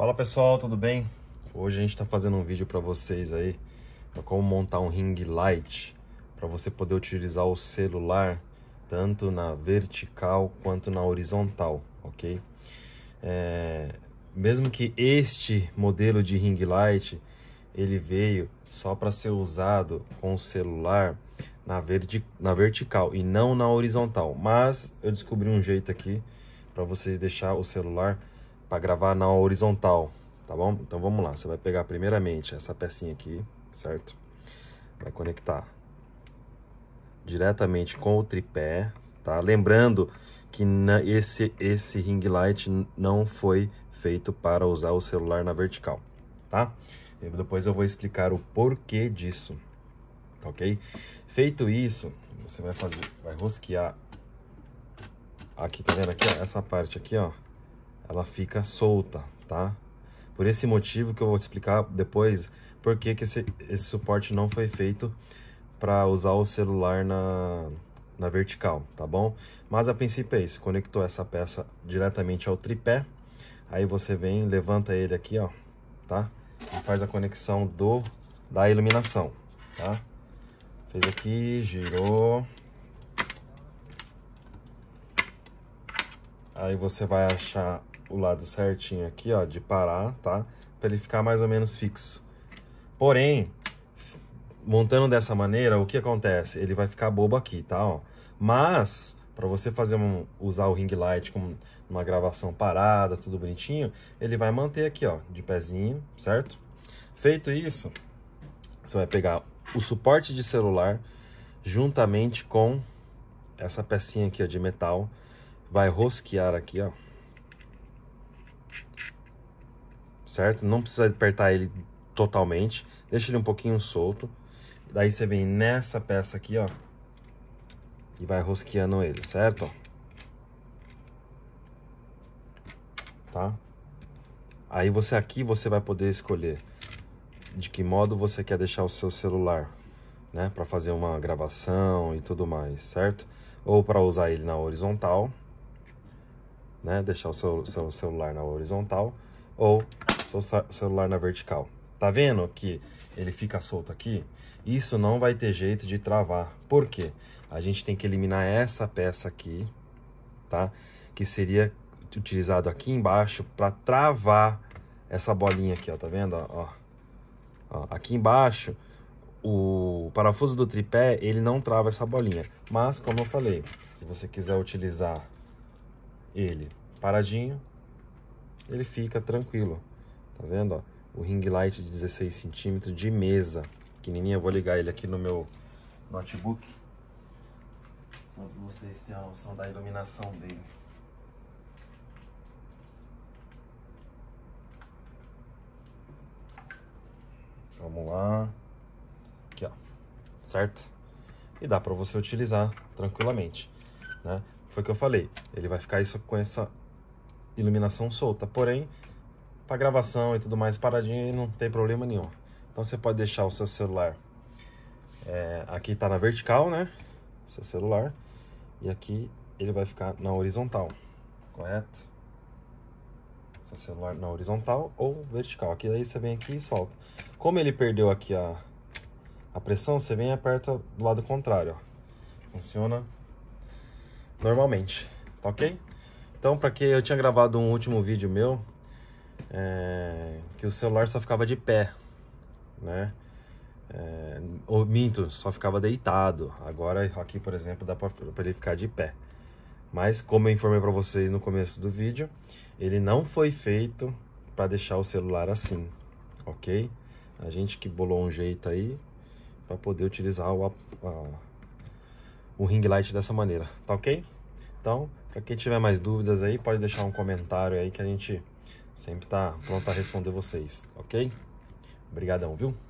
Fala pessoal, tudo bem? Hoje a gente está fazendo um vídeo para vocês aí para como montar um ring light para você poder utilizar o celular tanto na vertical quanto na horizontal, ok? É, mesmo que este modelo de ring light ele veio só para ser usado com o celular na, verti na vertical e não na horizontal, mas eu descobri um jeito aqui para vocês deixar o celular para gravar na horizontal, tá bom? Então vamos lá, você vai pegar primeiramente essa pecinha aqui, certo? Vai conectar diretamente com o tripé, tá? Lembrando que na, esse, esse ring light não foi feito para usar o celular na vertical, tá? E depois eu vou explicar o porquê disso, tá ok? Feito isso, você vai fazer, vai rosquear aqui, tá vendo aqui, ó, essa parte aqui, ó, ela fica solta, tá? Por esse motivo que eu vou explicar depois por que, que esse, esse suporte não foi feito para usar o celular na, na vertical, tá bom? Mas a princípio é isso, conectou essa peça diretamente ao tripé, aí você vem, levanta ele aqui, ó, tá? E faz a conexão do da iluminação, tá? Fez aqui, girou. Aí você vai achar o lado certinho aqui, ó, de parar, tá? Para ele ficar mais ou menos fixo. Porém, montando dessa maneira, o que acontece? Ele vai ficar bobo aqui, tá? Ó. Mas, para você fazer um, usar o ring light como uma gravação parada, tudo bonitinho, ele vai manter aqui, ó, de pezinho, certo? Feito isso, você vai pegar o suporte de celular juntamente com essa pecinha aqui ó, de metal, vai rosquear aqui, ó, certo? Não precisa apertar ele totalmente, deixa ele um pouquinho solto. Daí você vem nessa peça aqui, ó, e vai rosqueando ele, certo? Tá? Aí você aqui você vai poder escolher de que modo você quer deixar o seu celular, né, para fazer uma gravação e tudo mais, certo? Ou para usar ele na horizontal, né, deixar o seu, seu celular na horizontal, ou seu celular na vertical. Tá vendo que ele fica solto aqui? Isso não vai ter jeito de travar. Por quê? A gente tem que eliminar essa peça aqui, tá? Que seria utilizado aqui embaixo para travar essa bolinha aqui, ó, tá vendo? Ó, ó, aqui embaixo, o parafuso do tripé, ele não trava essa bolinha. Mas, como eu falei, se você quiser utilizar ele paradinho, ele fica tranquilo. Tá vendo? Ó? O ring light de 16 centímetros de mesa. Pequenininha, vou ligar ele aqui no meu notebook. Só para vocês terem a noção da iluminação dele. Vamos lá. Aqui, ó. Certo? E dá para você utilizar tranquilamente, né? Foi o que eu falei. Ele vai ficar isso com essa iluminação solta. Porém, para gravação e tudo mais paradinho e não tem problema nenhum. Então você pode deixar o seu celular é, aqui tá na vertical, né? Seu celular. E aqui ele vai ficar na horizontal, correto? Seu celular na horizontal ou vertical. Aqui aí você vem aqui e solta. Como ele perdeu aqui a, a pressão, você vem e aperta do lado contrário, ó. Funciona normalmente, tá ok? Então, para que eu tinha gravado um último vídeo meu é, que o celular só ficava de pé, né? É, ou minto, só ficava deitado. Agora aqui, por exemplo, dá para ele ficar de pé. Mas como eu informei para vocês no começo do vídeo, ele não foi feito para deixar o celular assim, ok? A gente que bolou um jeito aí para poder utilizar o, a, o ring light dessa maneira, tá ok? Então, para quem tiver mais dúvidas aí, pode deixar um comentário aí que a gente Sempre tá pronto a responder vocês, ok? Obrigadão, viu?